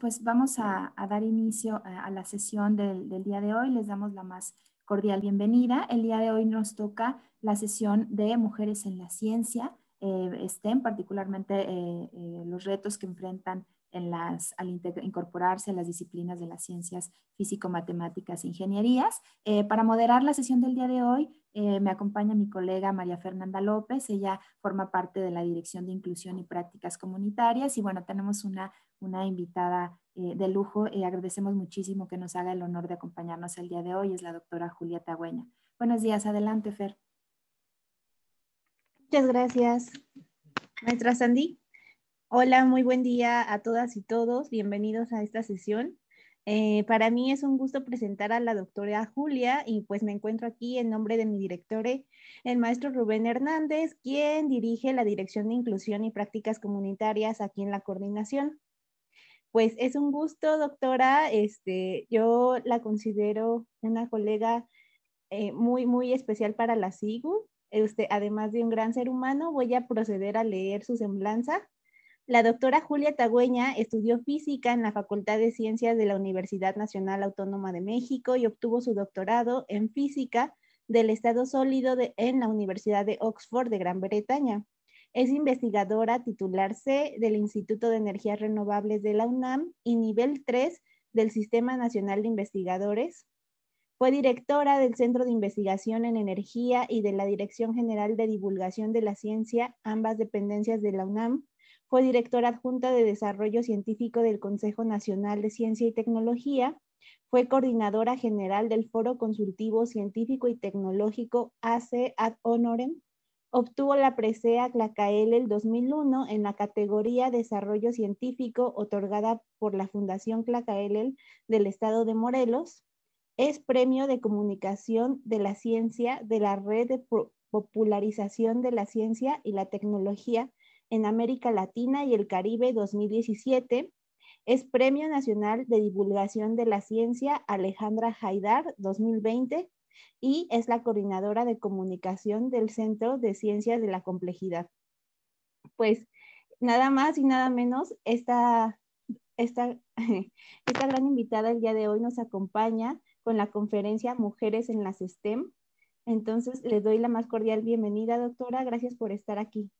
pues vamos a, dar inicio a, la sesión del, día de hoy. Les damos la más cordial bienvenida. El día de hoy nos toca la sesión de Mujeres en la Ciencia, eh, STEM, particularmente eh, eh, los retos que enfrentan en las, al incorporarse a las disciplinas de las ciencias físico-matemáticas e ingenierías. para moderar la sesión del día de hoy, eh, me acompaña mi colega María Fernanda López, ella forma parte de la Dirección de Inclusión y Prácticas Comunitarias y bueno, tenemos una, una invitada eh, de lujo. y eh, agradecemos muchísimo que nos haga el honor de acompañarnos el día de hoy, es la doctora Julieta Tagüeña. Buenos días, adelante Fer. Muchas gracias, maestra Sandy. Hola, muy buen día a todas y todos. Bienvenidos a esta sesión. Eh, para mí es un gusto presentar a la doctora Julia y pues me encuentro aquí en nombre de mi director, el maestro Rubén Hernández, quien dirige la Dirección de Inclusión y Prácticas Comunitarias aquí en la coordinación. Pues es un gusto, doctora. Este, yo la considero una colega eh, muy, muy especial para la SIGU. Este, además de un gran ser humano, voy a proceder a leer su semblanza la doctora Julia Tagüeña estudió física en la Facultad de Ciencias de la Universidad Nacional Autónoma de México y obtuvo su doctorado en física del estado sólido en la Universidad de Oxford de Gran Bretaña. Es investigadora titular C del Instituto de Energías Renovables de la UNAM y nivel 3 del Sistema Nacional de Investigadores. Fue directora del Centro de Investigación en Energía y de la Dirección General de Divulgación de la Ciencia, ambas dependencias de la UNAM fue directora adjunta de Desarrollo Científico del Consejo Nacional de Ciencia y Tecnología. Fue coordinadora general del Foro Consultivo Científico y Tecnológico AC Ad Honorem. Obtuvo la presea Clacael el 2001 en la categoría Desarrollo Científico otorgada por la Fundación Clacael del Estado de Morelos. Es Premio de Comunicación de la Ciencia de la Red de Popularización de la Ciencia y la Tecnología en América Latina y el Caribe 2017. Es Premio Nacional de Divulgación de la Ciencia Alejandra Haidar 2020 y es la coordinadora de comunicación del Centro de Ciencias de la Complejidad. Pues nada más y nada menos, esta, esta, esta gran invitada el día de hoy nos acompaña con la conferencia Mujeres en las STEM. Entonces, le doy la más cordial bienvenida, doctora. Gracias por estar aquí.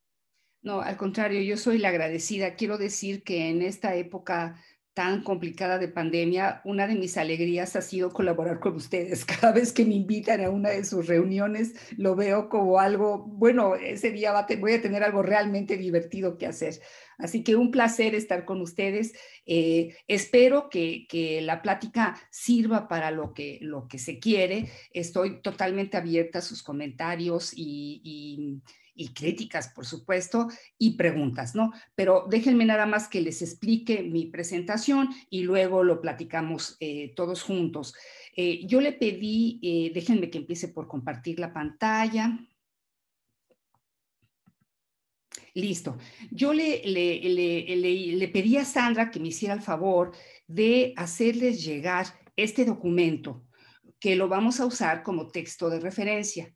No, al contrario, yo soy la agradecida. Quiero decir que en esta época tan complicada de pandemia, una de mis alegrías ha sido colaborar con ustedes. Cada vez que me invitan a una de sus reuniones, lo veo como algo, bueno, ese día voy a tener algo realmente divertido que hacer. Así que un placer estar con ustedes. Eh, espero que, la plática sirva para lo que, lo que se quiere. Estoy totalmente abierta a sus comentarios y y críticas, por supuesto, y preguntas, ¿no? Pero déjenme nada más que les explique mi presentación y luego lo platicamos eh, todos juntos. Eh, yo le pedí, eh, déjenme que empiece por compartir la pantalla. Listo. Yo le, le, le, le, pedí a Sandra que me hiciera el favor de hacerles llegar este documento, que lo vamos a usar como texto de referencia.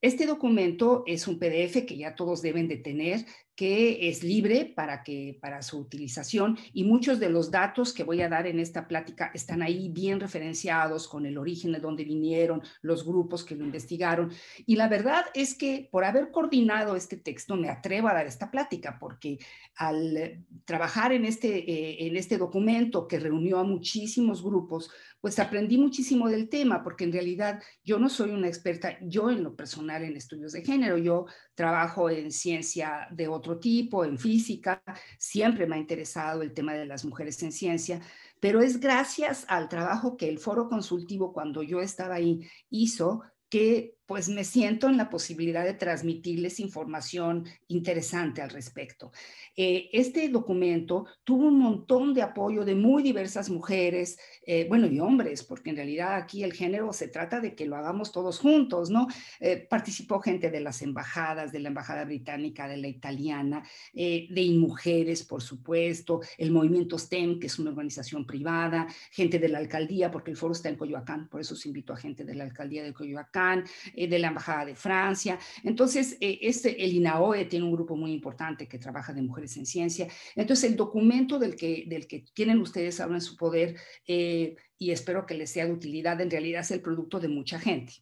Este documento es un PDF que ya todos deben de tener, que es libre para, que, para su utilización y muchos de los datos que voy a dar en esta plática están ahí bien referenciados con el origen de dónde vinieron, los grupos que lo investigaron. Y la verdad es que por haber coordinado este texto me atrevo a dar esta plática porque al trabajar en este, eh, en este documento que reunió a muchísimos grupos, pues aprendí muchísimo del tema, porque en realidad yo no soy una experta, yo en lo personal en estudios de género, yo trabajo en ciencia de otro tipo, en física, siempre me ha interesado el tema de las mujeres en ciencia, pero es gracias al trabajo que el foro consultivo, cuando yo estaba ahí, hizo que pues me siento en la posibilidad de transmitirles información interesante al respecto. Eh, este documento tuvo un montón de apoyo de muy diversas mujeres, eh, bueno, y hombres, porque en realidad aquí el género se trata de que lo hagamos todos juntos, ¿no? Eh, participó gente de las embajadas, de la Embajada Británica, de la italiana, de mujeres, por supuesto, el movimiento STEM, que es una organización privada, gente de la alcaldía, porque el foro está en Coyoacán, por eso se invito a gente de la alcaldía de Coyoacán, eh, de la Embajada de Francia. Entonces, eh, este, el INAOE tiene un grupo muy importante que trabaja de mujeres en ciencia. Entonces, el documento del que, del que tienen ustedes ahora en su poder, eh, y espero que les sea de utilidad, en realidad es el producto de mucha gente.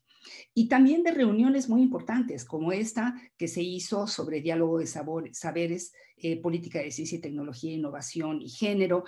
Y también de reuniones muy importantes, como esta que se hizo sobre diálogo de saberes, eh, política de ciencia y tecnología, innovación y género.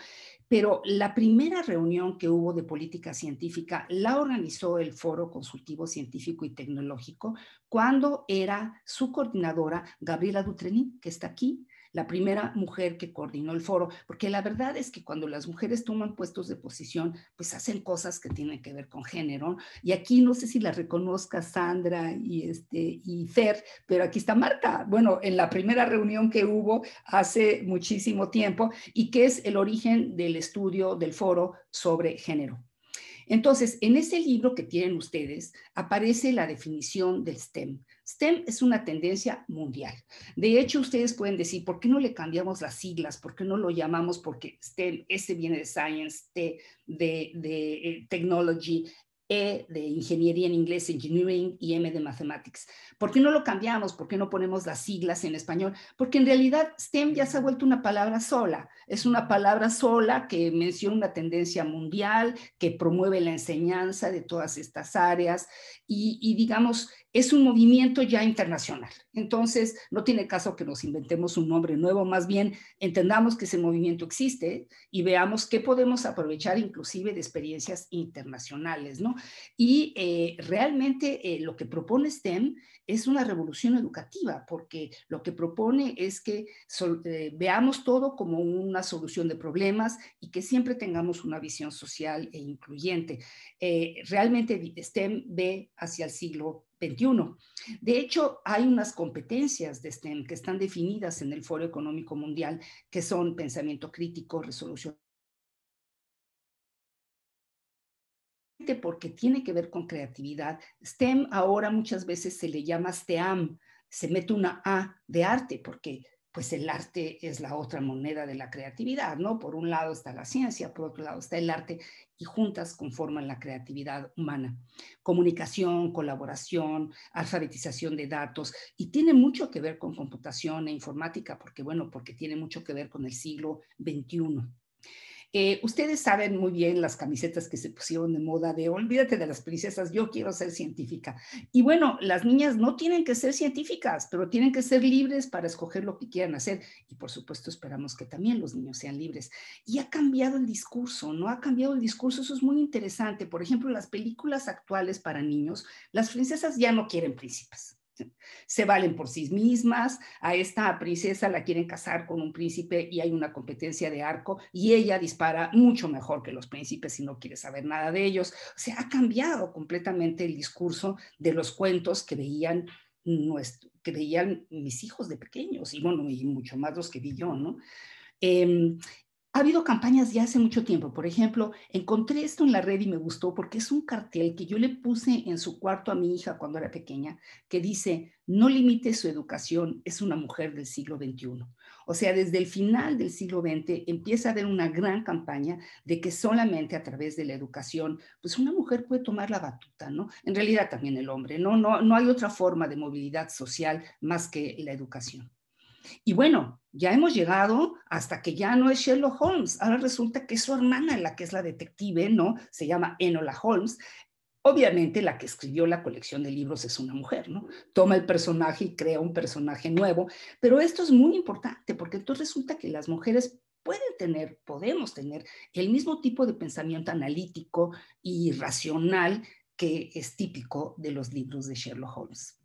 Pero la primera reunión que hubo de política científica la organizó el Foro Consultivo Científico y Tecnológico cuando era su coordinadora Gabriela Dutrenin, que está aquí, la primera mujer que coordinó el foro, porque la verdad es que cuando las mujeres toman puestos de posición, pues hacen cosas que tienen que ver con género. Y aquí no sé si la reconozca Sandra y, este, y Fer, pero aquí está Marta. Bueno, en la primera reunión que hubo hace muchísimo tiempo y que es el origen del estudio del foro sobre género. Entonces, en ese libro que tienen ustedes aparece la definición del STEM, STEM es una tendencia mundial. De hecho, ustedes pueden decir, ¿por qué no le cambiamos las siglas? ¿Por qué no lo llamamos? Porque STEM, S este viene de Science, T de, eh, Technology, E de Ingeniería en inglés, Engineering y M de Mathematics. ¿Por qué no lo cambiamos? ¿Por qué no ponemos las siglas en español? Porque en realidad STEM ya se ha vuelto una palabra sola. Es una palabra sola que menciona una tendencia mundial, que promueve la enseñanza de todas estas áreas y, y digamos, es un movimiento ya internacional. Entonces, no tiene caso que nos inventemos un nombre nuevo, más bien entendamos que ese movimiento existe y veamos qué podemos aprovechar inclusive de experiencias internacionales, ¿no? Y eh, realmente eh, lo que propone STEM es una revolución educativa, porque lo que propone es que eh, veamos todo como una solución de problemas y que siempre tengamos una visión social e incluyente. realmente STEM ve hacia el siglo 21. De hecho, hay unas competencias de STEM que están definidas en el Foro Económico Mundial, que son pensamiento crítico, resolución porque tiene que ver con creatividad. STEM ahora muchas veces se le llama STEAM, se mete una A de arte porque pues el arte es la otra moneda de la creatividad, ¿no? Por un lado está la ciencia, por otro lado está el arte y juntas conforman la creatividad humana. Comunicación, colaboración, alfabetización de datos y tiene mucho que ver con computación e informática porque, bueno, porque tiene mucho que ver con el siglo XXI. Eh, ustedes saben muy bien las camisetas que se pusieron de moda de olvídate de las princesas, yo quiero ser científica. Y bueno, las niñas no tienen que ser científicas, pero tienen que ser libres para escoger lo que quieran hacer. Y por supuesto esperamos que también los niños sean libres. Y ha cambiado el discurso, ¿no? Ha cambiado el discurso, eso es muy interesante. Por ejemplo, las películas actuales para niños, las princesas ya no quieren príncipes se valen por sí mismas, a esta princesa la quieren casar con un príncipe y hay una competencia de arco y ella dispara mucho mejor que los príncipes y no quiere saber nada de ellos. O ha cambiado completamente el discurso de los cuentos que veían que veían mis hijos de pequeños y bueno, y mucho más los que vi yo, ¿no? Em, ha habido campañas ya hace mucho tiempo. Por ejemplo, encontré esto en la red y me gustó porque es un cartel que yo le puse en su cuarto a mi hija cuando era pequeña, que dice, no limite su educación, es una mujer del siglo XXI. O sea, desde el final del siglo XX empieza a haber una gran campaña de que solamente a través de la educación, pues una mujer puede tomar la batuta, ¿no? En realidad también el hombre, ¿no? No, no hay otra forma de movilidad social más que la educación. Y bueno, ya hemos llegado hasta que ya no es Sherlock Holmes. Ahora resulta que su hermana la que es la detective, ¿no? Se llama Enola Holmes. Obviamente la que escribió la colección de libros es una mujer, ¿no? Toma el personaje y crea un personaje nuevo. Pero esto es muy importante porque entonces resulta que las mujeres pueden tener, podemos tener el mismo tipo de pensamiento analítico y racional que es típico de los libros de Sherlock Holmes.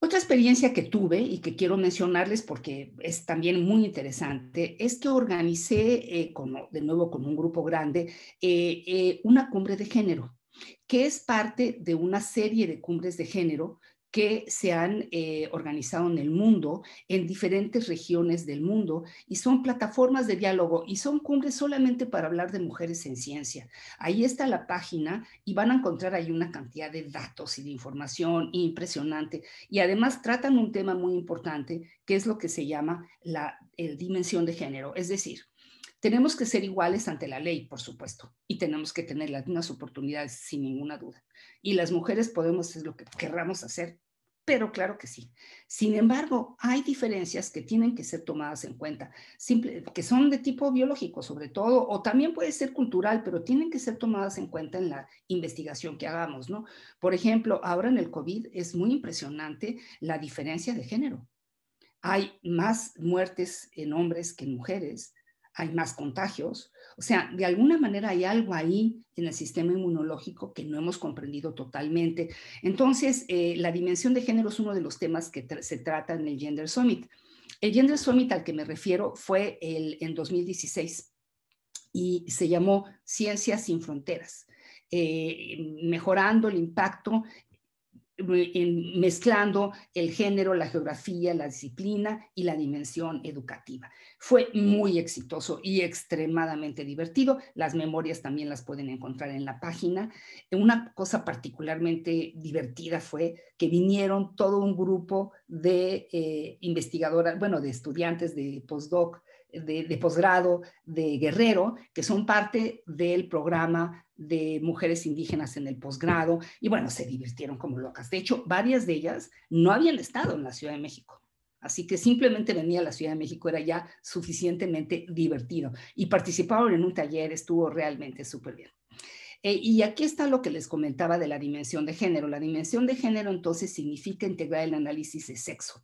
Otra experiencia que tuve y que quiero mencionarles porque es también muy interesante es que organicé, eh, de nuevo con un grupo grande, eh, eh, una cumbre de género, que es parte de una serie de cumbres de género que se han eh, organizado en el mundo, en diferentes regiones del mundo, y son plataformas de diálogo y son cumbres solamente para hablar de mujeres en ciencia. Ahí está la página y van a encontrar ahí una cantidad de datos y de información impresionante. Y además tratan un tema muy importante, que es lo que se llama la dimensión de género, es decir, tenemos que ser iguales ante la ley, por supuesto, y tenemos que tener las mismas oportunidades, sin ninguna duda. Y las mujeres podemos hacer lo que querramos hacer, pero claro que sí. Sin embargo, hay diferencias que tienen que ser tomadas en cuenta, que son de tipo biológico sobre todo, o también puede ser cultural, pero tienen que ser tomadas en cuenta en la investigación que hagamos, ¿no? Por ejemplo, ahora en el COVID es muy impresionante la diferencia de género. Hay más muertes en hombres que en mujeres, hay más contagios. O sea, de alguna manera hay algo ahí en el sistema inmunológico que no hemos comprendido totalmente. Entonces, eh, la dimensión de género es uno de los temas que se trata en el Gender Summit. El Gender Summit al que me refiero fue el, en 2016 y se llamó Ciencias sin Fronteras. Eh, mejorando el impacto eh, mezclando el género, la geografía, la disciplina y la dimensión educativa. Fue muy exitoso y extremadamente divertido. Las memorias también las pueden encontrar en la página. Una cosa particularmente divertida fue que vinieron todo un grupo de eh, investigadoras, bueno, de estudiantes de postdoc de, posgrado de Guerrero, que son parte del programa de mujeres indígenas en el posgrado, y bueno, se divirtieron como locas. De hecho, varias de ellas no habían estado en la Ciudad de México. Así que simplemente venía a la Ciudad de México, era ya suficientemente divertido. Y participaron en un taller, estuvo realmente súper bien. Eh, y aquí está lo que les comentaba de la dimensión de género. La dimensión de género entonces significa integrar el análisis de sexo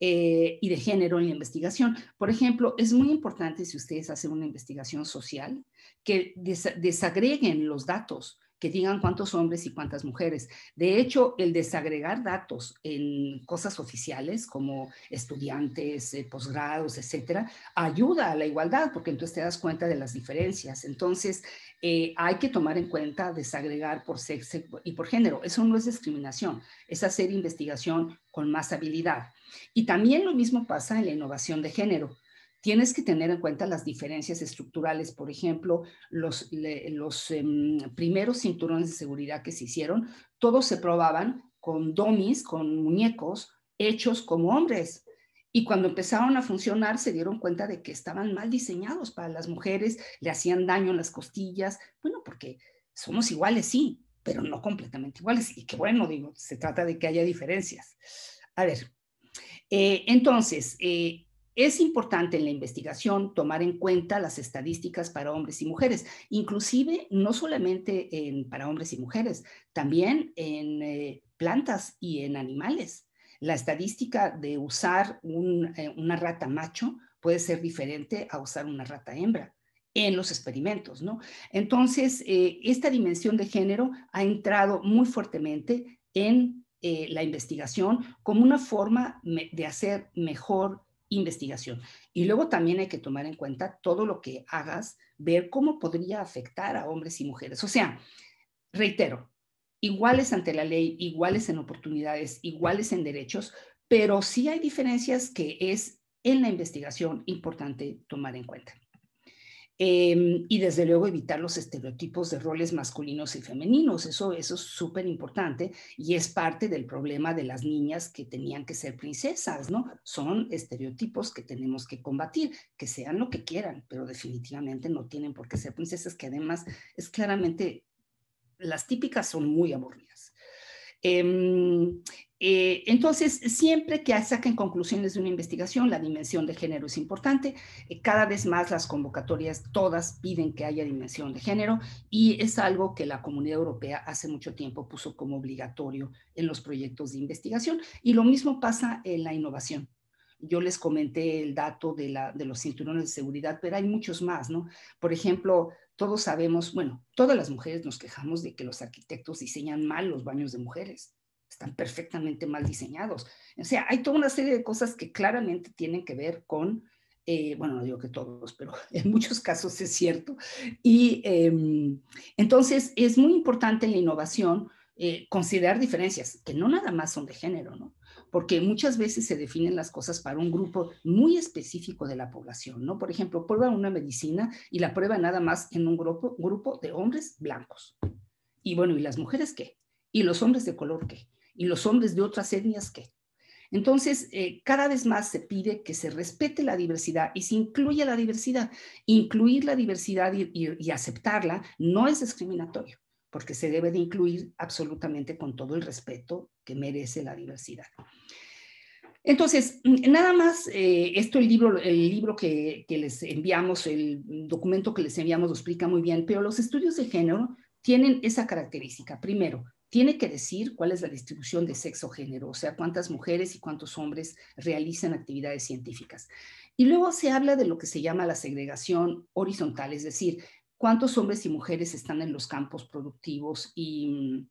eh, y de género en la investigación. Por ejemplo, es muy importante si ustedes hacen una investigación social que desagreguen los datos que digan cuántos hombres y cuántas mujeres. De hecho, el desagregar datos en cosas oficiales como estudiantes, eh, posgrados, etcétera, ayuda a la igualdad porque entonces te das cuenta de las diferencias. Entonces, eh, hay que tomar en cuenta desagregar por sexo y por género. Eso no es discriminación, es hacer investigación con más habilidad. Y también lo mismo pasa en la innovación de género. Tienes que tener en cuenta las diferencias estructurales, por ejemplo, los, los em, primeros cinturones de seguridad que se hicieron, todos se probaban con domis, con muñecos hechos como hombres. Y cuando empezaron a funcionar se dieron cuenta de que estaban mal diseñados para las mujeres, le hacían daño en las costillas, bueno, porque somos iguales, sí, pero no completamente iguales. Y qué bueno, digo, se trata de que haya diferencias. A ver, eh, entonces, eh, es importante en la investigación tomar en cuenta las estadísticas para hombres y mujeres, inclusive no solamente para hombres y mujeres, también en eh, plantas y en animales. La estadística de usar eh, una rata macho puede ser diferente a usar una rata hembra en los experimentos, ¿no? Entonces, eh, esta dimensión de género ha entrado muy fuertemente en la investigación como una forma de hacer mejor investigación. Y luego también hay que tomar en cuenta todo lo que hagas, ver cómo podría afectar a hombres y mujeres. O sea, reitero, iguales ante la ley, iguales en oportunidades, iguales en derechos, pero sí hay diferencias que es en la investigación importante tomar en cuenta. Em, y desde luego evitar los estereotipos de roles masculinos y femeninos. Eso, eso es súper importante y es parte del problema de las niñas que tenían que ser princesas, ¿no? Son estereotipos que tenemos que combatir, que sean lo que quieran, pero definitivamente no tienen por qué ser princesas, que además es claramente, las típicas son muy aburridas. Em, eh, entonces, siempre que saquen conclusiones de una investigación, la dimensión de género es importante. Eh, cada vez más las convocatorias todas piden que haya dimensión de género y es algo que la Comunidad Europea hace mucho tiempo puso como obligatorio en los proyectos de investigación. Y lo mismo pasa en la innovación. Yo les comenté el dato de, los cinturones de seguridad, pero hay muchos más, ¿no? Por ejemplo, todos sabemos, bueno, todas las mujeres nos quejamos de que los arquitectos diseñan mal los baños de mujeres, están perfectamente mal diseñados. O sea, hay toda una serie de cosas que claramente tienen que ver con, eh, bueno, no digo que todos, pero en muchos casos es cierto. Y em, entonces es muy importante en la innovación eh, considerar diferencias que no nada más son de género, ¿no? porque muchas veces se definen las cosas para un grupo muy específico de la población, ¿no? Por ejemplo, prueba una medicina y la prueba nada más en un grupo, grupo de hombres blancos. Y bueno, ¿y las mujeres qué? ¿Y los hombres de color qué? ¿Y los hombres de otras etnias qué? Entonces, eh, cada vez más se pide que se respete la diversidad y se incluya la diversidad. Incluir la diversidad y aceptarla no es discriminatorio porque se debe de incluir absolutamente con todo el respeto que merece la diversidad. Entonces, nada más, eh, esto el libro, el libro que, que, les enviamos, el documento que les enviamos lo explica muy bien, pero los estudios de género tienen esa característica. Primero, tiene que decir cuál es la distribución de sexo-género, o sea, cuántas mujeres y cuántos hombres realizan actividades científicas. Y luego se habla de lo que se llama la segregación horizontal, es decir, cuántos hombres y mujeres están en los campos productivos y,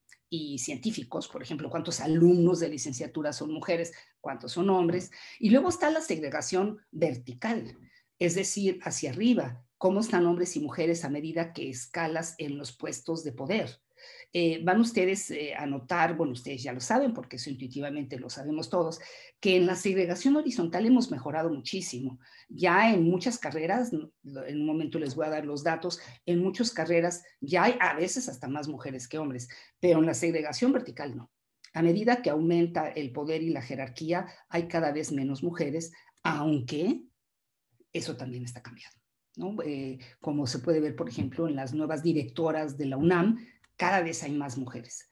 científicos, por ejemplo, cuántos alumnos de licenciatura son mujeres, cuántos son hombres. Y luego está la segregación vertical, es decir, hacia arriba, cómo están hombres y mujeres a medida que escalas en los puestos de poder. Eh, van ustedes eh, a notar, bueno, ustedes ya lo saben porque eso intuitivamente lo sabemos todos, que en la segregación horizontal hemos mejorado muchísimo. Ya en muchas carreras, en un momento les voy a dar los datos, en muchas carreras ya hay a veces hasta más mujeres que hombres, pero en la segregación vertical no. A medida que aumenta el poder y la jerarquía, hay cada vez menos mujeres, aunque eso también está cambiando. ¿no? Eh, como se puede ver, por ejemplo, en las nuevas directoras de la UNAM, cada vez hay más mujeres.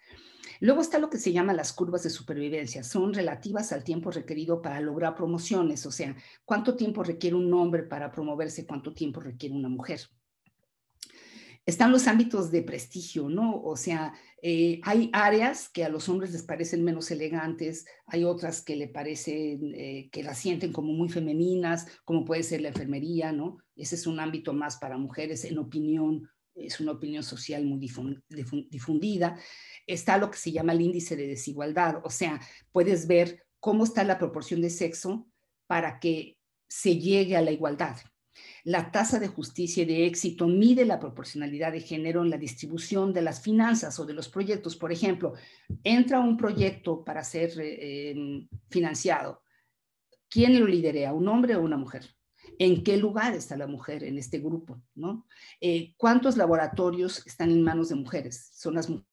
Luego está lo que se llama las curvas de supervivencia. Son relativas al tiempo requerido para lograr promociones, o sea, cuánto tiempo requiere un hombre para promoverse, cuánto tiempo requiere una mujer. Están los ámbitos de prestigio, ¿no? O sea, eh, hay áreas que a los hombres les parecen menos elegantes, hay otras que le parecen, eh, que las sienten como muy femeninas, como puede ser la enfermería, ¿no? Ese es un ámbito más para mujeres, en opinión, es una opinión social muy difundida, está lo que se llama el índice de desigualdad, o sea, puedes ver cómo está la proporción de sexo para que se llegue a la igualdad. La tasa de justicia y de éxito mide la proporcionalidad de género en la distribución de las finanzas o de los proyectos. Por ejemplo, entra un proyecto para ser eh, em, financiado. ¿Quién lo liderea, un hombre o una mujer? en qué lugar está la mujer en este grupo, ¿no? Eh, ¿Cuántos laboratorios están en manos de mujeres? Son las mujeres.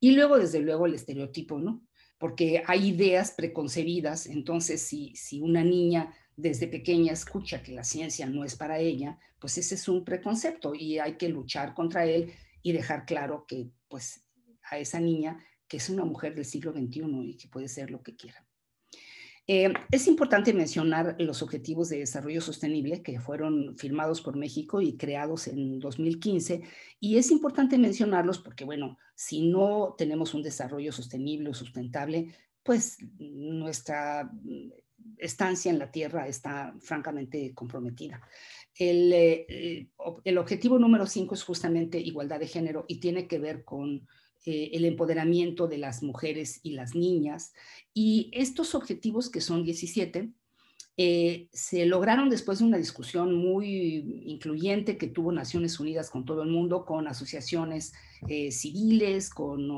Y luego, desde luego, el estereotipo, ¿no? Porque hay ideas preconcebidas, entonces si, si una niña desde pequeña escucha que la ciencia no es para ella, pues ese es un preconcepto y hay que luchar contra él y dejar claro que pues a esa niña que es una mujer del siglo XXI y que puede ser lo que quiera. Eh, es importante mencionar los Objetivos de Desarrollo Sostenible que fueron firmados por México y creados en 2015. Y es importante mencionarlos porque, bueno, si no tenemos un desarrollo sostenible o sustentable, pues nuestra estancia en la Tierra está francamente comprometida. El, eh, el objetivo número 5 es justamente igualdad de género y tiene que ver con eh, el empoderamiento de las mujeres y las niñas. Y estos objetivos, que son 17, eh, se lograron después de una discusión muy incluyente que tuvo Naciones Unidas con todo el mundo, con asociaciones eh, civiles, con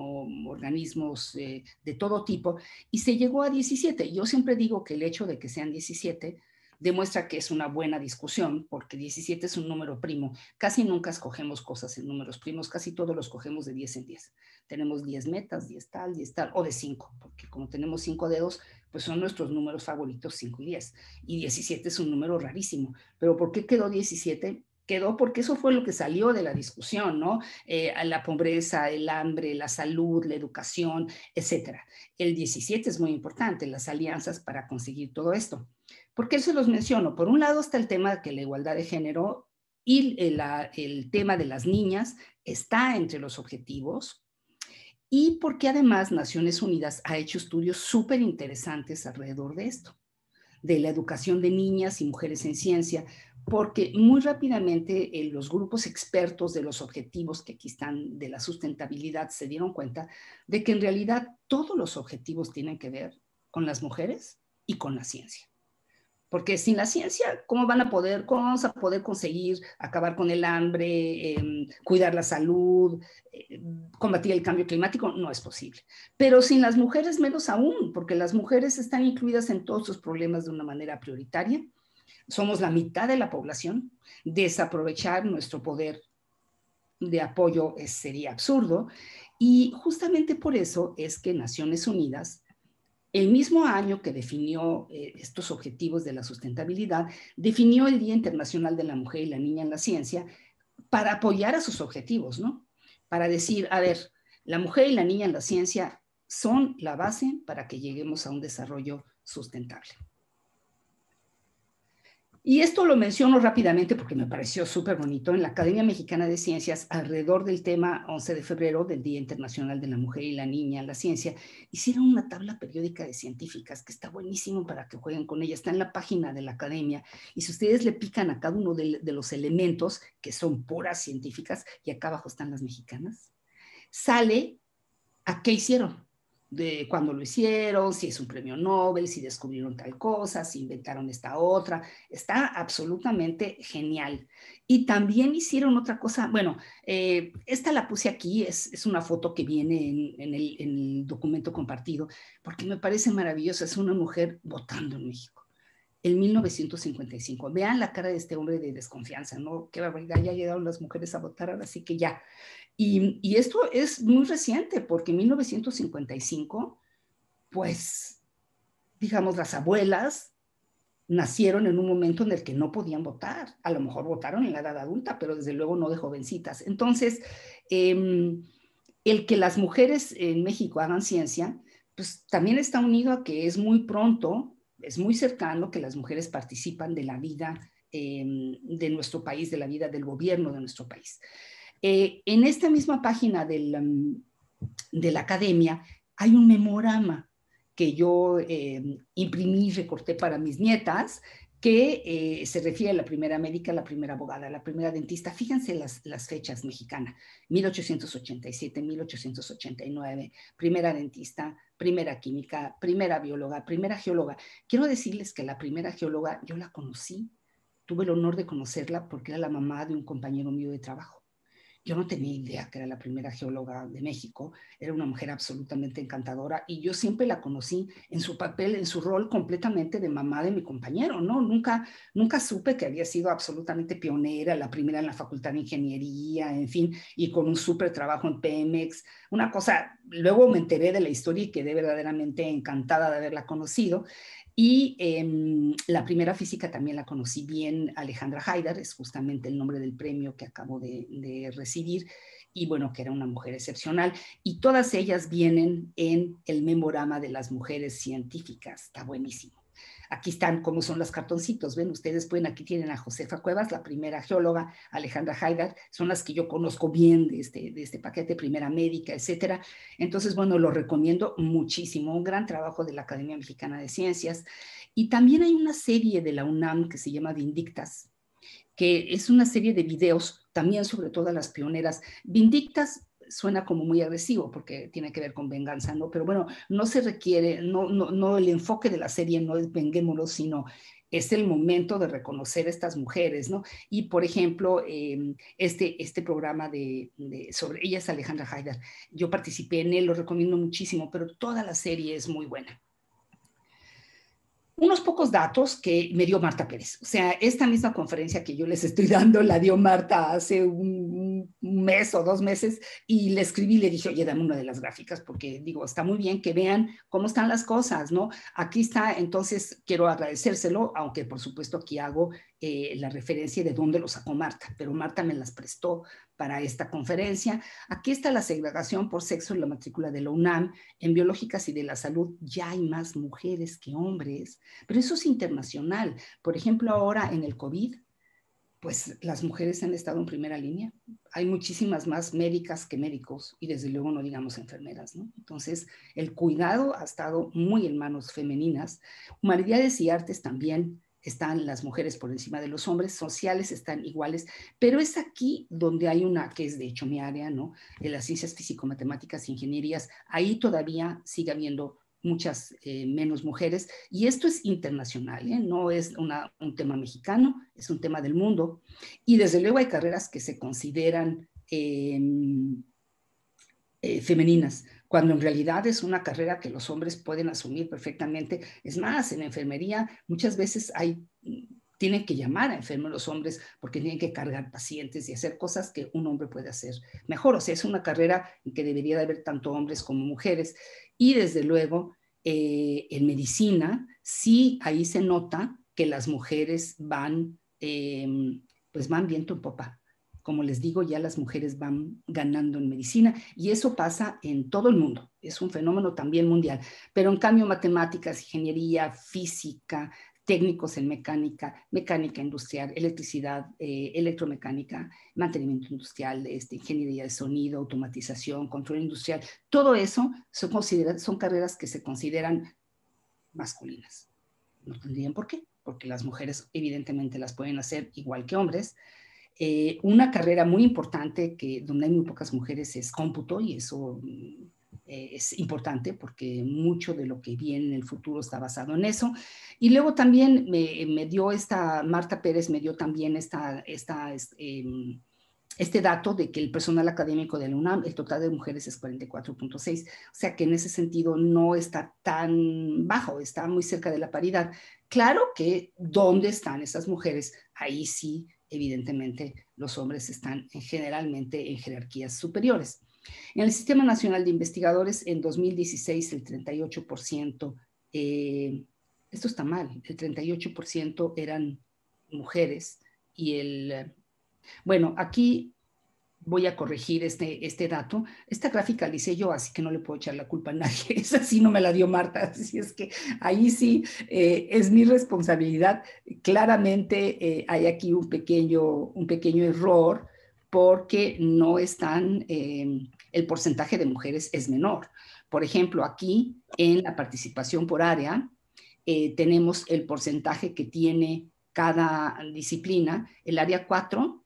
organismos de todo tipo, y se llegó a 17. Yo siempre digo que el hecho de que sean 17 demuestra que es una buena discusión, porque 17 es un número primo. Casi nunca escogemos cosas en números primos, casi todos los cogemos de 10 en 10. Tenemos 10 metas, 10 tal, 10 tal, o de 5, porque como tenemos 5 dedos, pues son nuestros números favoritos 5 y 10. Y 17 es un número rarísimo. Pero ¿por qué quedó 17? quedó porque eso fue lo que salió de la discusión, ¿no? Eh, la pobreza, el hambre, la salud, la educación, etcétera. El 17 es muy importante, las alianzas para conseguir todo esto. ¿Por qué se los menciono? Por un lado está el tema de que la igualdad de género y eh, el, tema de las niñas está entre los objetivos, y porque además Naciones Unidas ha hecho estudios súper interesantes alrededor de esto, de la educación de niñas y mujeres en ciencia, porque muy rápidamente eh, los grupos expertos de los objetivos que aquí están de la sustentabilidad se dieron cuenta de que en realidad todos los objetivos tienen que ver con las mujeres y con la ciencia porque sin la ciencia, ¿cómo van a poder, vamos a poder conseguir acabar con el hambre, em, cuidar la salud, em, combatir el cambio climático? No es posible. Pero sin las mujeres, menos aún, porque las mujeres están incluidas en todos los problemas de una manera prioritaria. Somos la mitad de la población. Desaprovechar nuestro poder de apoyo sería absurdo. Y justamente por eso es que Naciones Unidas el mismo año que definió eh, estos objetivos de la sustentabilidad, definió el Día Internacional de la Mujer y la Niña en la Ciencia para apoyar a sus objetivos, ¿no? Para decir, a ver, la mujer y la niña en la ciencia son la base para que lleguemos a un desarrollo sustentable. Y esto lo menciono rápidamente porque me pareció súper bonito. En la Academia Mexicana de Ciencias, alrededor del tema 11 de febrero, del Día Internacional de la Mujer y la Niña en la Ciencia, hicieron una tabla periódica de científicas que está buenísimo para que jueguen con ella. Está en la página de la Academia. Y si ustedes le pican a cada uno de, de los elementos, que son puras científicas, y acá abajo están las mexicanas, sale a qué hicieron de cuándo lo hicieron, si es un premio Nobel, si descubrieron tal cosa, si inventaron esta otra. Está absolutamente genial. Y también hicieron otra cosa, bueno, eh, esta la puse aquí, es, una foto que viene en, el, en, el, documento compartido, porque me parece maravillosa, es una mujer votando en México. En 1955. Vean la cara de este hombre de desconfianza, ¿no? Qué barbaridad, ya llegaron las mujeres a votar, ahora sí que ya. Y, esto es muy reciente, porque en 1955, pues, digamos, las abuelas nacieron en un momento en el que no podían votar. A lo mejor votaron en la edad adulta, pero desde luego no de jovencitas. Entonces, em, el que las mujeres en México hagan ciencia, pues también está unido a que es muy pronto, es muy cercano que las mujeres participan de la vida em, de nuestro país, de la vida del gobierno de nuestro país. Eh, en esta misma página um, de la academia hay un memorama que yo eh, imprimí y recorté para mis nietas, que eh, se refiere a la primera médica, la primera abogada, la primera dentista. Fíjense las, las fechas mexicanas, 1887, 1889, primera dentista, primera química, primera bióloga, primera geóloga. Quiero decirles que la primera geóloga yo la conocí, tuve el honor de conocerla porque era la mamá de un compañero mío de trabajo yo no tenía idea que era la primera geóloga de México, era una mujer absolutamente encantadora y yo siempre la conocí en su papel, en su rol completamente de mamá de mi compañero, ¿no? Nunca, nunca supe que había sido absolutamente pionera, la primera en la Facultad de Ingeniería, en fin, y con un súper trabajo en Pemex, una cosa, luego me enteré de la historia y quedé verdaderamente encantada de haberla conocido. Y em, la primera física también la conocí bien, Alejandra Haidar, es justamente el nombre del premio que acabo de, de recibir, y bueno, que era una mujer excepcional. Y todas ellas vienen en el memorama de las mujeres científicas, está buenísimo. Aquí están como son los cartoncitos. Ven, ustedes pueden, aquí tienen a Josefa Cuevas, la primera geóloga, Alejandra Haidar, son las que yo conozco bien de este, de este paquete, primera médica, etcétera. Entonces, bueno, lo recomiendo muchísimo. Un gran trabajo de la Academia Mexicana de Ciencias. Y también hay una serie de la UNAM que se llama Vindictas, que es una serie de videos también sobre todas las pioneras. Vindictas suena como muy agresivo porque tiene que ver con venganza, ¿no? Pero bueno, no se requiere, no, no, no el enfoque de la serie no es vengémonos, sino es el momento de reconocer a estas mujeres, ¿no? Y, por ejemplo, em, este, este programa de, de, sobre ellas, Alejandra haider yo participé en él, lo recomiendo muchísimo, pero toda la serie es muy buena unos pocos datos que me dio Marta Pérez. O sea, esta misma conferencia que yo les estoy dando la dio Marta hace un, mes o dos meses y le escribí y le dije, oye, dame una de las gráficas porque digo, está muy bien que vean cómo están las cosas, ¿no? Aquí está, entonces quiero agradecérselo, aunque por supuesto aquí hago eh, la referencia de dónde lo sacó Marta, pero Marta me las prestó para esta conferencia. Aquí está la segregación por sexo en la matrícula de la UNAM. En biológicas y de la salud ya hay más mujeres que hombres, pero eso es internacional. Por ejemplo, ahora en el COVID, pues las mujeres han estado en primera línea. Hay muchísimas más médicas que médicos y desde luego no digamos enfermeras, Entonces, el cuidado ha estado muy en manos femeninas. Humanidades y artes también están las mujeres por encima de los hombres, sociales están iguales, pero es aquí donde hay una que es de hecho mi área, ¿no? En las ciencias físico-matemáticas, ingenierías, ahí todavía sigue habiendo muchas eh, menos mujeres y esto es internacional, ¿eh? no es un tema mexicano, es un tema del mundo y desde luego hay carreras que se consideran em, eh, femeninas, cuando en realidad es una carrera que los hombres pueden asumir perfectamente. Es más, en enfermería muchas veces hay tienen que llamar a enfermos los hombres porque tienen que cargar pacientes y hacer cosas que un hombre puede hacer mejor. O sea, es una carrera en que debería haber tanto hombres como mujeres. Y desde luego, eh, en medicina, sí ahí se nota que las mujeres van, em, pues van viento en popa como les digo, ya las mujeres van ganando en medicina y eso pasa en todo el mundo. Es un fenómeno también mundial. Pero en cambio, matemáticas, ingeniería, física, técnicos en mecánica, mecánica industrial, electricidad, eh, electromecánica, mantenimiento industrial, este, ingeniería de sonido, automatización, control industrial, todo eso son, son carreras que se consideran masculinas. No tendrían por qué, porque las mujeres evidentemente las pueden hacer igual que hombres, eh, una carrera muy importante que donde hay muy pocas mujeres es cómputo y eso mm, eh, es importante porque mucho de lo que viene en el futuro está basado en eso. Y luego también me, dio esta, Marta Pérez me dio también esta, este, este dato de que el personal académico de la UNAM, el total de mujeres es 44.6, o sea que en ese sentido no está tan bajo, está muy cerca de la paridad. Claro que dónde están esas mujeres, ahí sí evidentemente los hombres están generalmente en jerarquías superiores. En el Sistema Nacional de Investigadores, en 2016, el 38%, eh, esto está mal, el 38% eran mujeres y el, eh, bueno, aquí voy a corregir este, este dato. Esta gráfica la hice yo, así que no le puedo echar la culpa a nadie. Es así, no me la dio Marta, así es que ahí sí eh, es mi responsabilidad. Claramente eh, hay aquí un pequeño, un pequeño error porque no están, eh, el porcentaje de mujeres es menor. Por ejemplo, aquí en la participación por área tenemos el porcentaje que tiene cada disciplina. El área 4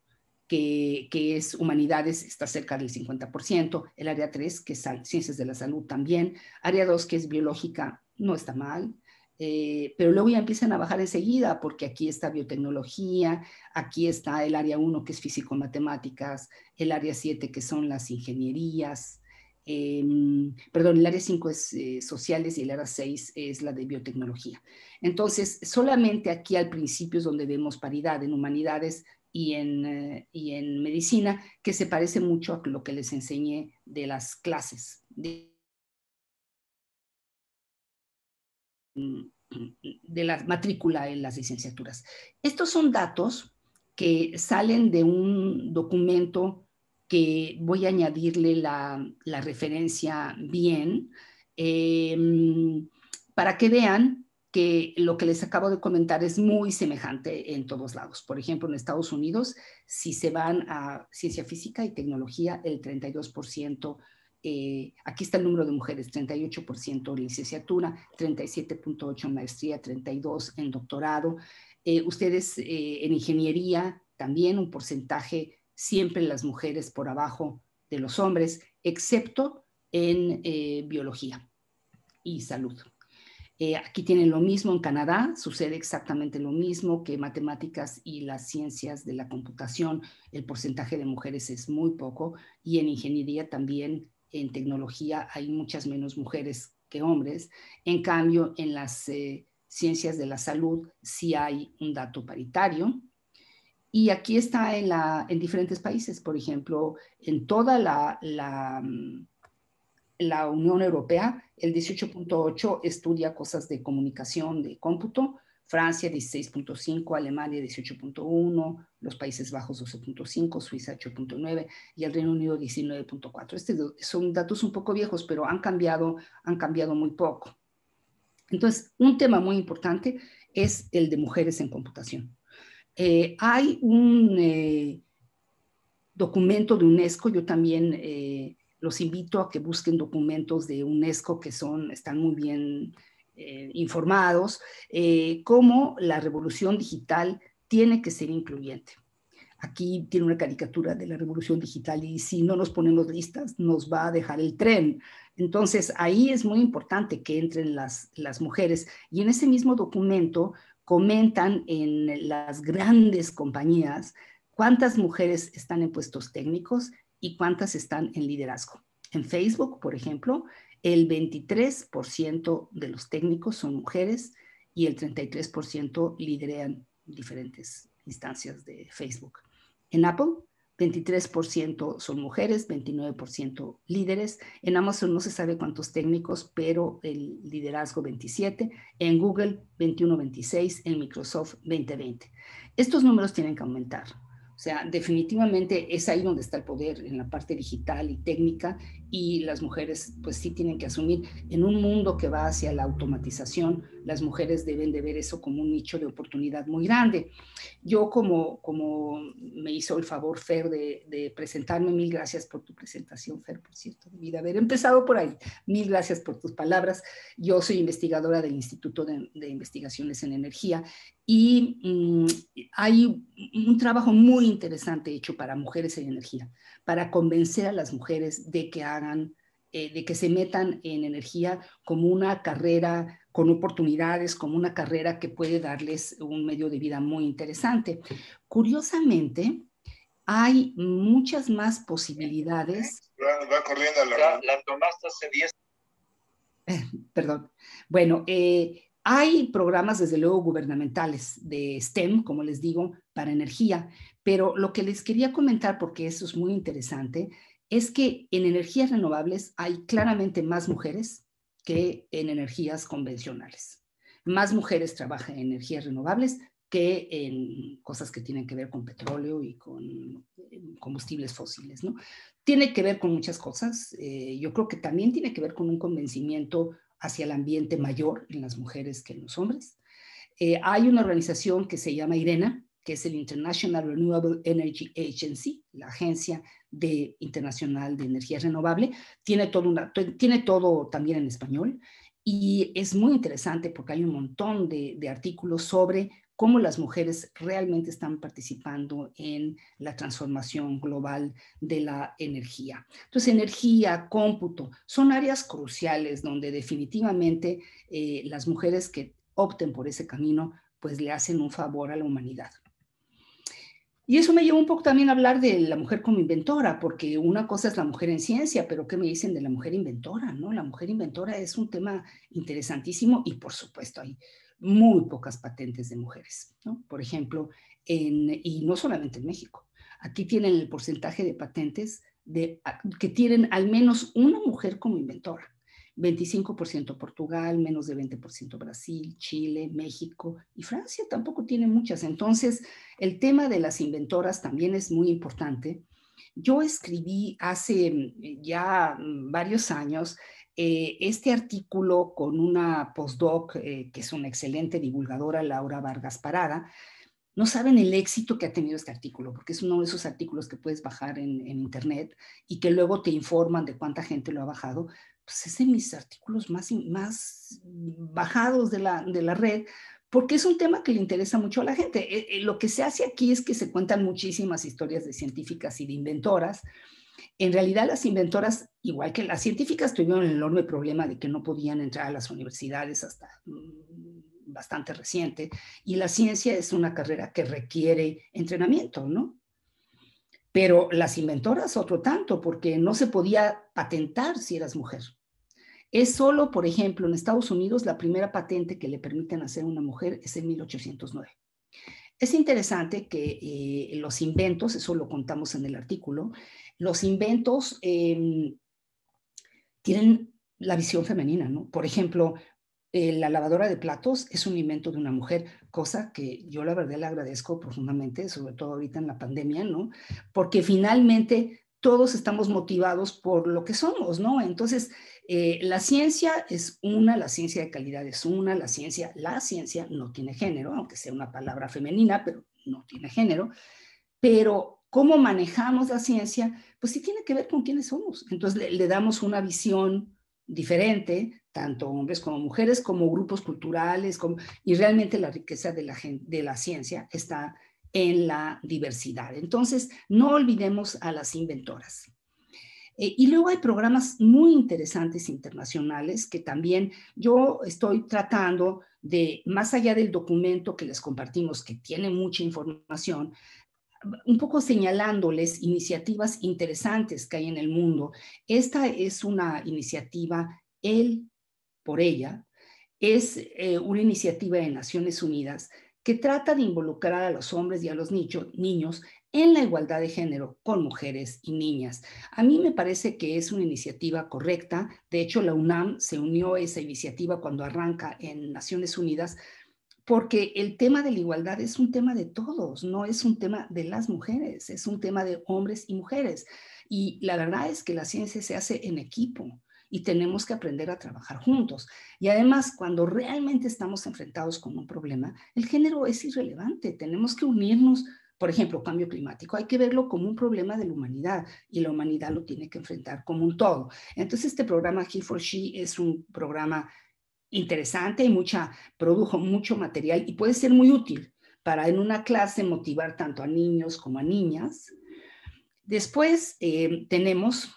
que, es humanidades, está cerca del 50%, el área 3, que es ciencias de la salud también, área 2, que es biológica, no está mal, eh, pero luego ya empiezan a bajar enseguida, porque aquí está biotecnología, aquí está el área 1, que es físico-matemáticas, el área 7, que son las ingenierías, em, perdón, el área 5 es eh, sociales y el área 6 es la de biotecnología. Entonces, solamente aquí al principio es donde vemos paridad. En humanidades y en, eh, y en medicina, que se parece mucho a lo que les enseñé de las clases. De, la matrícula en las licenciaturas. Estos son datos que salen de un documento que voy a añadirle la, referencia bien, eh, para que vean que lo que les acabo de comentar es muy semejante en todos lados. Por ejemplo, en Estados Unidos, si se van a ciencia física y tecnología, el 32%, eh, aquí está el número de mujeres, 38% licenciatura, 37.8% en maestría, 32% en doctorado. Eh, ustedes eh, en ingeniería, también un porcentaje, siempre las mujeres por abajo de los hombres, excepto en biología y salud. Eh, aquí tienen lo mismo en Canadá, sucede exactamente lo mismo que matemáticas y las ciencias de la computación, el porcentaje de mujeres es muy poco y en ingeniería también, en tecnología hay muchas menos mujeres que hombres. En cambio, en las eh, ciencias de la salud sí hay un dato paritario. Y aquí está en, en diferentes países, por ejemplo, en toda la, la mm, la Unión Europea, el 18.8 estudia cosas de comunicación, de cómputo, Francia 16.5, Alemania 18.1, los Países Bajos 12.5, Suiza 8.9 y el Reino Unido 19.4. Estos son datos un poco viejos, pero han cambiado, han cambiado muy poco. Entonces, un tema muy importante es el de mujeres en computación. Eh, hay un eh, documento de UNESCO, yo también... Eh, los invito a que busquen documentos de UNESCO que son, están muy bien eh, informados, eh, cómo la revolución digital tiene que ser incluyente. Aquí tiene una caricatura de la revolución digital y si no nos ponemos listas nos va a dejar el tren. Entonces ahí es muy importante que entren las, las mujeres y en ese mismo documento comentan en las grandes compañías cuántas mujeres están en puestos técnicos, y cuántas están en liderazgo. En Facebook, por ejemplo, el 23% de los técnicos son mujeres y el 33% lideran diferentes instancias de Facebook. En Apple, 23% son mujeres, 29% líderes. En Amazon no se sabe cuántos técnicos, pero el liderazgo 27. En Google, 21-26. En Microsoft, 20-20. Estos números tienen que aumentar. O sea, definitivamente es ahí donde está el poder, en la parte digital y técnica, y las mujeres pues sí tienen que asumir. En un mundo que va hacia la automatización, las mujeres deben de ver eso como un nicho de oportunidad muy grande. Yo como, como me hizo el favor Fer de, presentarme, mil gracias por tu presentación Fer, por cierto, de Haber empezado por ahí, mil gracias por tus palabras. Yo soy investigadora del Instituto de, Investigaciones en Energía y mm, hay un trabajo muy interesante hecho para mujeres en energía, para convencer a las mujeres de que hagan eh, de que se metan en energía como una carrera con oportunidades, como una carrera que puede darles un medio de vida muy interesante. Curiosamente, hay muchas más posibilidades. Va, eh, perdón. Bueno, eh, hay programas, desde luego, gubernamentales de STEM, como les digo, para energía, pero lo que les quería comentar, porque eso es muy interesante, es que en energías renovables hay claramente más mujeres que en energías convencionales. Más mujeres trabajan en energías renovables que en cosas que tienen que ver con petróleo y con combustibles fósiles. ¿no? Tiene que ver con muchas cosas. Eh, yo creo que también tiene que ver con un convencimiento hacia el ambiente mayor en las mujeres que en los hombres. Eh, hay una organización que se llama IRENA, que es el International Renewable Energy Agency, la Agencia de, Internacional de Energía Renovable, tiene todo, una, tiene todo también en español y es muy interesante porque hay un montón de, artículos sobre cómo las mujeres realmente están participando en la transformación global de la energía. Entonces, energía, cómputo, son áreas cruciales donde definitivamente eh, las mujeres que opten por ese camino, pues le hacen un favor a la humanidad. Y eso me lleva un poco también a hablar de la mujer como inventora, porque una cosa es la mujer en ciencia, pero ¿qué me dicen de la mujer inventora? ¿no? La mujer inventora es un tema interesantísimo y por supuesto hay muy pocas patentes de mujeres, ¿no? Por ejemplo, en, y no solamente en México. Aquí tienen el porcentaje de patentes de, que tienen al menos una mujer como inventora. 25% Portugal, menos de 20% Brasil, Chile, México y Francia tampoco tiene muchas. Entonces, el tema de las inventoras también es muy importante. Yo escribí hace mm, ya mm, varios años eh, este artículo con una postdoc, eh, que es una excelente divulgadora, Laura Vargas Parada, no saben el éxito que ha tenido este artículo, porque es uno de esos artículos que puedes bajar en, en, Internet y que luego te informan de cuánta gente lo ha bajado, pues es de mis artículos más, más bajados de la, de la red, porque es un tema que le interesa mucho a la gente. Eh, eh, lo que se hace aquí es que se cuentan muchísimas historias de científicas y de inventoras. En realidad las inventoras, igual que las científicas, tuvieron el enorme problema de que no podían entrar a las universidades hasta mm, bastante reciente, y la ciencia es una carrera que requiere entrenamiento, ¿no? Pero las inventoras otro tanto, porque no se podía patentar si eras mujer. Es solo, por ejemplo, en Estados Unidos la primera patente que le permiten hacer a una mujer es en 1809. Es interesante que eh, los inventos, eso lo contamos en el artículo, los inventos em, tienen la visión femenina, ¿no? Por ejemplo, eh, la lavadora de platos es un invento de una mujer, cosa que yo la verdad le agradezco profundamente, sobre todo ahorita en la pandemia, ¿no? Porque finalmente todos estamos motivados por lo que somos, ¿no? Entonces, eh, la ciencia es una, la ciencia de calidad es una, la ciencia, la ciencia no tiene género, aunque sea una palabra femenina, pero no tiene género, pero cómo manejamos la ciencia, pues sí tiene que ver con quiénes somos. Entonces, le damos una visión diferente tanto hombres como mujeres, como grupos culturales, y realmente la riqueza de la, de la ciencia está en la diversidad. Entonces, no olvidemos a las inventoras. Eh, y luego hay programas muy interesantes internacionales que también yo estoy tratando de, más allá del documento que les compartimos, que tiene mucha información, un poco señalándoles iniciativas interesantes que hay en el mundo. Esta es una iniciativa, el por ella, es eh, una iniciativa de Naciones Unidas que trata de involucrar a los hombres y a los niños en la igualdad de género con mujeres y niñas. A mí me parece que es una iniciativa correcta. De hecho, la UNAM se unió a esa iniciativa cuando arranca en Naciones Unidas, porque el tema de la igualdad es un tema de todos, no es un tema de las mujeres, es un tema de hombres y mujeres. Y la verdad es que la ciencia se hace en equipo y tenemos que aprender a trabajar juntos. Y además, cuando realmente estamos enfrentados con un problema, el género es irrelevante, tenemos que unirnos. Por ejemplo, cambio climático, hay que verlo como un problema de la humanidad y la humanidad lo tiene que enfrentar como un todo. Entonces, este programa He for She es un programa interesante y mucha, produjo mucho material y puede ser muy útil para en una clase motivar tanto a niños como a niñas. Después eh, tenemos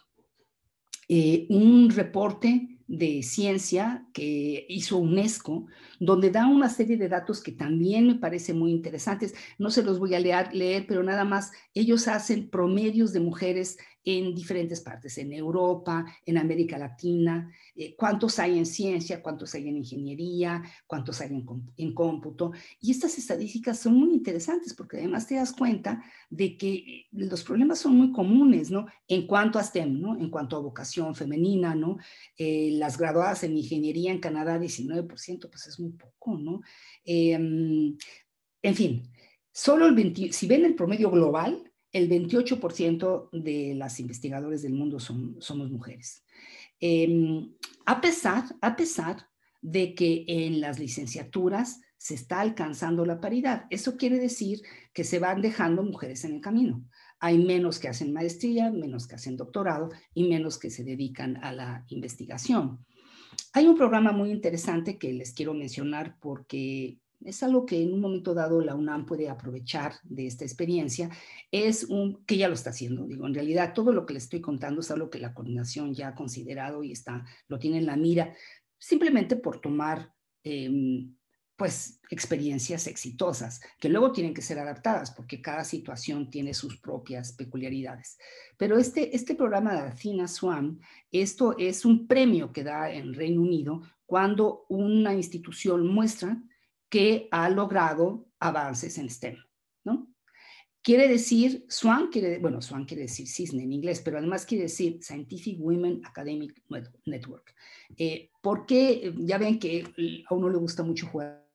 eh, un reporte de ciencia que hizo UNESCO, donde da una serie de datos que también me parece muy interesantes. No se los voy a leer pero nada más ellos hacen promedios de mujeres en diferentes partes, en Europa, en América Latina, eh, cuántos hay en ciencia, cuántos hay en ingeniería, cuántos hay en, en, cómputo. Y estas estadísticas son muy interesantes porque además te das cuenta de que los problemas son muy comunes, ¿no? En cuanto a STEM, ¿no? En cuanto a vocación femenina, ¿no? Eh, las graduadas en ingeniería en Canadá, 19%, pues es muy poco, ¿no? Em, en fin, solo el 20, si ven el promedio global, el 28% de las investigadoras del mundo son, somos mujeres. Em, a, pesar, a pesar de que en las licenciaturas se está alcanzando la paridad, eso quiere decir que se van dejando mujeres en el camino. Hay menos que hacen maestría, menos que hacen doctorado y menos que se dedican a la investigación. Hay un programa muy interesante que les quiero mencionar porque es algo que en un momento dado la UNAM puede aprovechar de esta experiencia, es un, que ya lo está haciendo, digo, en realidad todo lo que le estoy contando es algo que la coordinación ya ha considerado y está, lo tiene en la mira, simplemente por tomar, em, pues, experiencias exitosas, que luego tienen que ser adaptadas, porque cada situación tiene sus propias peculiaridades. Pero este, este programa de Athena Swan, esto es un premio que da en Reino Unido cuando una institución muestra que ha logrado avances en STEM, ¿no? Quiere decir, SWAN quiere, bueno, SWAN quiere decir cisne en inglés, pero además quiere decir Scientific Women Academic Network. Eh, porque eh, ya ven que eh, a uno le gusta mucho jugar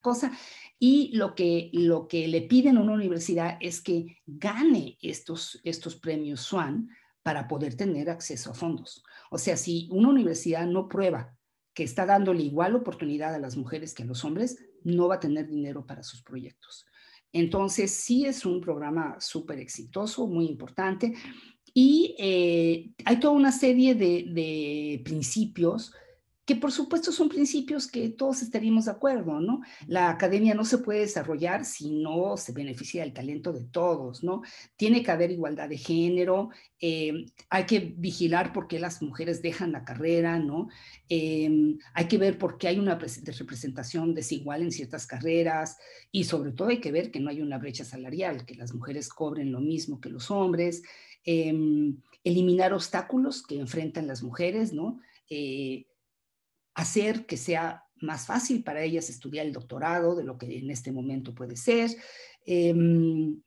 cosa. Y lo que, lo que le piden a una universidad es que gane estos, estos premios SWAN para poder tener acceso a fondos. O sea, si una universidad no prueba que está dándole igual oportunidad a las mujeres que a los hombres, no va a tener dinero para sus proyectos. Entonces, sí es un programa súper exitoso, muy importante, y eh, hay toda una serie de, de principios que por supuesto son principios que todos estaríamos de acuerdo, ¿no? La academia no se puede desarrollar si no se beneficia del talento de todos, ¿no? Tiene que haber igualdad de género, eh, hay que vigilar por qué las mujeres dejan la carrera, ¿no? Eh, hay que ver por qué hay una representación desigual en ciertas carreras y sobre todo hay que ver que no hay una brecha salarial, que las mujeres cobren lo mismo que los hombres, eh, eliminar obstáculos que enfrentan las mujeres, ¿no? hacer que sea más fácil para ellas estudiar el doctorado de lo que en este momento puede ser, em,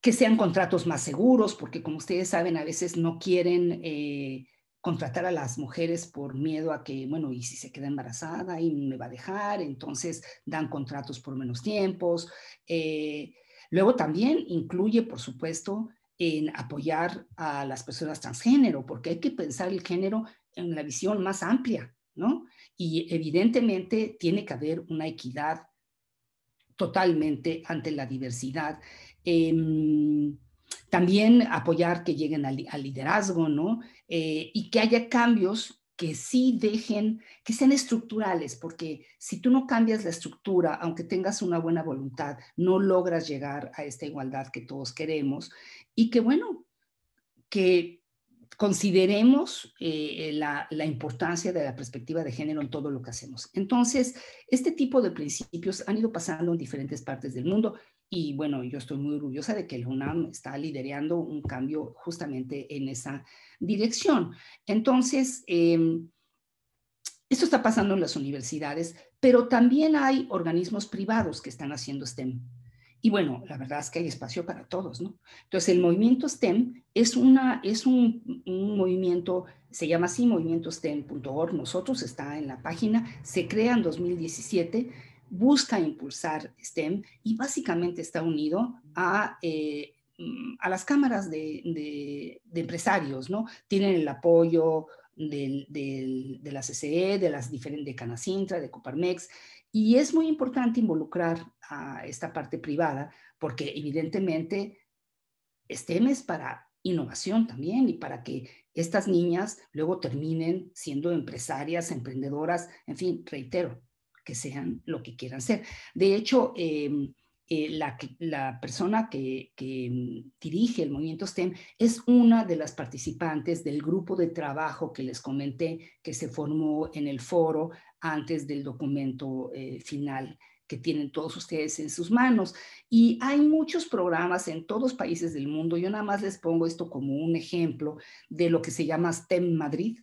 que sean contratos más seguros, porque como ustedes saben, a veces no quieren eh, contratar a las mujeres por miedo a que, bueno, y si se queda embarazada y me va a dejar, entonces dan contratos por menos tiempos. Eh, luego también incluye, por supuesto, en apoyar a las personas transgénero, porque hay que pensar el género en la visión más amplia, ¿no? Y evidentemente tiene que haber una equidad totalmente ante la diversidad. Em, también apoyar que lleguen al, liderazgo, ¿no? Eh, y que haya cambios que sí dejen, que sean estructurales, porque si tú no cambias la estructura, aunque tengas una buena voluntad, no logras llegar a esta igualdad que todos queremos y que bueno, que consideremos eh, la, importancia de la perspectiva de género en todo lo que hacemos. Entonces, este tipo de principios han ido pasando en diferentes partes del mundo y bueno, yo estoy muy orgullosa de que el UNAM está liderando un cambio justamente en esa dirección. Entonces, em, esto está pasando en las universidades, pero también hay organismos privados que están haciendo este. Y bueno, la verdad es que hay espacio para todos, ¿no? Entonces, el movimiento STEM es, una, es un, movimiento, se llama así, movimientostem.org, nosotros está en la página, se crea en 2017, busca impulsar STEM y básicamente está unido a... Eh, mm, a las cámaras de, empresarios, ¿no? Tienen el apoyo de la CCE, de las diferentes, de Canacintra, de Coparmex, y es muy importante involucrar a esta parte privada porque evidentemente STEM es para innovación también y para que estas niñas luego terminen siendo empresarias, emprendedoras, en fin, reitero, que sean lo que quieran ser. De hecho, em, eh, la, persona que, dirige el movimiento STEM es una de las participantes del grupo de trabajo que les comenté que se formó en el foro antes del documento eh, final que tienen todos ustedes en sus manos. Y hay muchos programas en todos los países del mundo. Yo nada más les pongo esto como un ejemplo de lo que se llama STEM Madrid,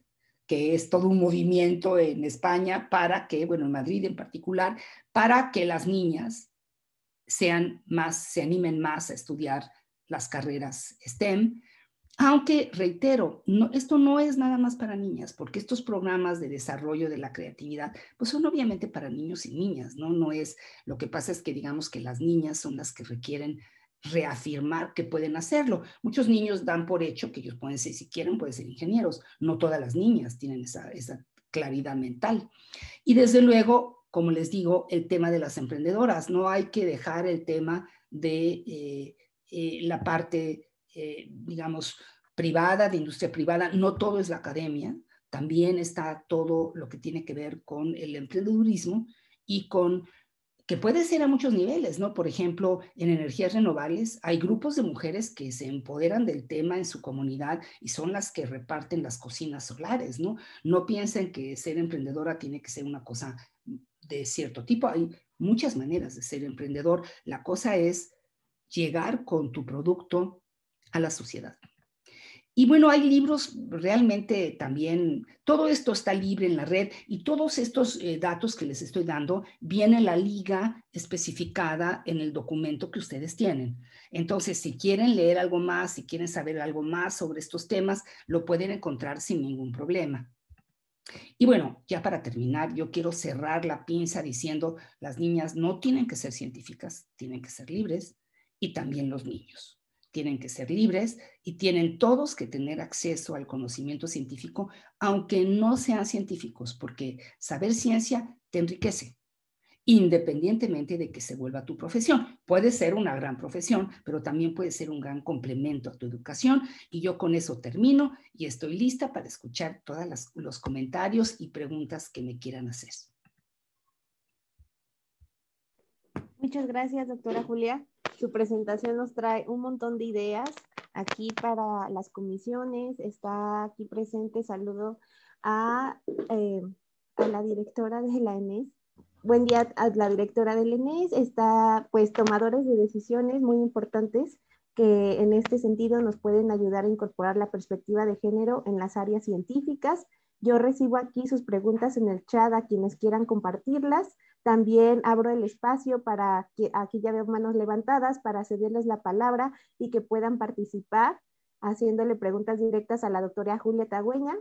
que es todo un movimiento en España para que, bueno, en Madrid en particular, para que las niñas sean más, se animen más a estudiar las carreras STEM aunque, reitero, esto no es nada más para niñas, porque estos programas de desarrollo de la creatividad, pues son obviamente para niños y niñas, ¿no? No es, lo que pasa es que digamos que las niñas son las que requieren reafirmar que pueden hacerlo. Muchos niños dan por hecho que ellos pueden ser, si quieren, pueden ser ingenieros. No todas las niñas tienen esa, claridad mental. Y desde luego, como les digo, el tema de las emprendedoras. No hay que dejar el tema de eh, eh, la parte eh, digamos, privada, de industria privada, no todo es la academia, también está todo lo que tiene que ver con el emprendedurismo y con que puede ser a muchos niveles, ¿no? Por ejemplo, en energías renovables hay grupos de mujeres que se empoderan del tema en su comunidad y son las que reparten las cocinas solares, ¿no? No piensen que ser emprendedora tiene que ser una cosa de cierto tipo, hay muchas maneras de ser emprendedor. La cosa es llegar con tu producto a la sociedad. Y bueno, hay libros realmente también, todo esto está libre en la red y todos estos eh, datos que les estoy dando viene la liga especificada en el documento que ustedes tienen. Entonces, si quieren leer algo más, si quieren saber algo más sobre estos temas, lo pueden encontrar sin ningún problema. Y bueno, ya para terminar, yo quiero cerrar la pinza diciendo, las niñas no tienen que ser científicas, tienen que ser libres y también los niños tienen que ser libres y tienen todos que tener acceso al conocimiento científico, aunque no sean científicos, porque saber ciencia te enriquece, independientemente de que se vuelva tu profesión. Puede ser una gran profesión, pero también puede ser un gran complemento a tu educación. Y yo con eso termino y estoy lista para escuchar todos los comentarios y preguntas que me quieran hacer. Muchas gracias, doctora Julia. Su presentación nos trae un montón de ideas aquí para las comisiones. Está aquí presente, saludo a, eh, la directora de la ENES. Buen día a la directora del ENES. Está pues tomadores de decisiones muy importantes que en este sentido nos pueden ayudar a incorporar la perspectiva de género en las áreas científicas. Yo recibo aquí sus preguntas en el chat a quienes quieran compartirlas. También abro el espacio para que aquí ya veo manos levantadas para cederles la palabra y que puedan participar haciéndole preguntas directas a la doctora Julieta Tagüeña